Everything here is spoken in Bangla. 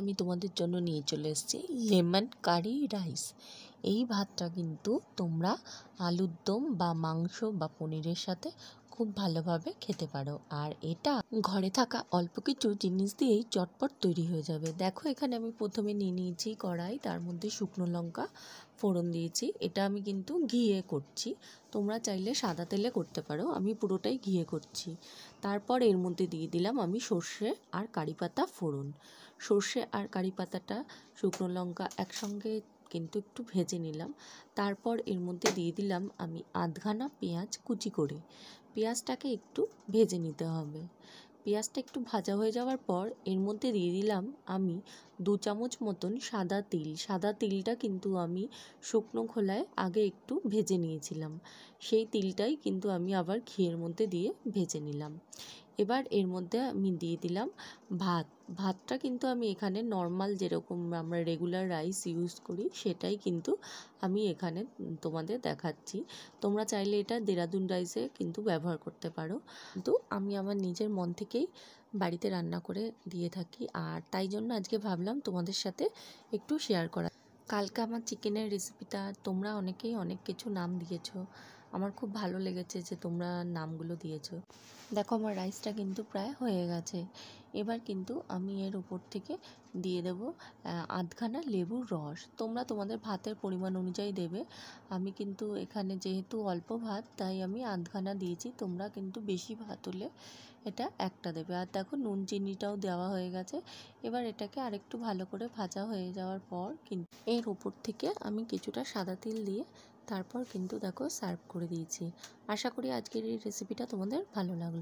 আমি তোমাদের জন্য নিয়ে চলে এসেছি লেমন কারি রাইস এই ভাতটা কিন্তু তোমরা আলুর দম বা মাংস বা পনিরের সাথে খুব ভালোভাবে খেতে পারো আর এটা ঘরে থাকা অল্প কিছু জিনিস দিয়েই চটপট তৈরি হয়ে যাবে দেখো এখানে আমি প্রথমে নিয়ে নিয়েছি কড়াই তার মধ্যে শুকনো লঙ্কা ফোড়ন দিয়েছি এটা আমি কিন্তু ঘিয়ে করছি তোমরা চাইলে সাদা তেলে করতে পারো আমি পুরোটাই ঘিয়ে করছি তারপর এর মধ্যে দিয়ে দিলাম আমি সর্ষে আর কারি পাতা ফোড়ন সর্ষে আর কারি পাতাটা শুকনো লঙ্কা একসঙ্গে কিন্তু একটু ভেজে নিলাম তারপর এর মধ্যে দিয়ে দিলাম আমি আধখানা পেঁয়াজ কুচি করে পেঁয়াজটাকে একটু ভেজে নিতে হবে পেঁয়াজটা একটু ভাজা হয়ে যাওয়ার পর এর মধ্যে দিয়ে দিলাম আমি দু চামচ মতন সাদা তিল সাদা তিলটা কিন্তু আমি শুকনো খোলায় আগে একটু ভেজে নিয়েছিলাম সেই তিলটাই কিন্তু আমি আবার ঘিয়ের মধ্যে দিয়ে ভেজে নিলাম এবার এর মধ্যে আমি দিয়ে দিলাম ভাত ভাতটা কিন্তু আমি এখানে নর্মাল যেরকম আমরা রেগুলার রাইস ইউজ করি সেটাই কিন্তু আমি এখানে তোমাদের দেখাচ্ছি তোমরা চাইলে এটা দেরাদুন রাইসে কিন্তু ব্যবহার করতে পারো কিন্তু আমি আমার নিজের মন থেকেই বাড়িতে রান্না করে দিয়ে থাকি আর তাই জন্য আজকে ভাবলাম তোমাদের সাথে একটু শেয়ার করা কালকে আমার চিকেনের রেসিপিটা তোমরা অনেকেই অনেক কিছু নাম দিয়েছো আমার খুব ভালো লেগেছে যে তোমরা নামগুলো দিয়েছো দেখো আমার রাইসটা কিন্তু প্রায় হয়ে গেছে এবার কিন্তু আমি এর উপর থেকে দিয়ে দেব আধখানা লেবুর রস তোমরা তোমাদের ভাতের পরিমাণ অনুযায়ী দেবে আমি কিন্তু এখানে যেহেতু অল্প ভাত তাই আমি আধখানা দিয়েছি তোমরা কিন্তু বেশি ভাত হলে এটা একটা দেবে আর দেখো নুন চিনিটাও দেওয়া হয়ে গেছে এবার এটাকে আরেকটু ভালো করে ভাজা হয়ে যাওয়ার পর কিন্তু এর উপর থেকে আমি কিছুটা সাদা তিল দিয়ে তারপর কিন্তু দেখো সার্ভ করে দিয়েছি আশা করি আজকের এই রেসিপিটা তোমাদের ভালো লাগলো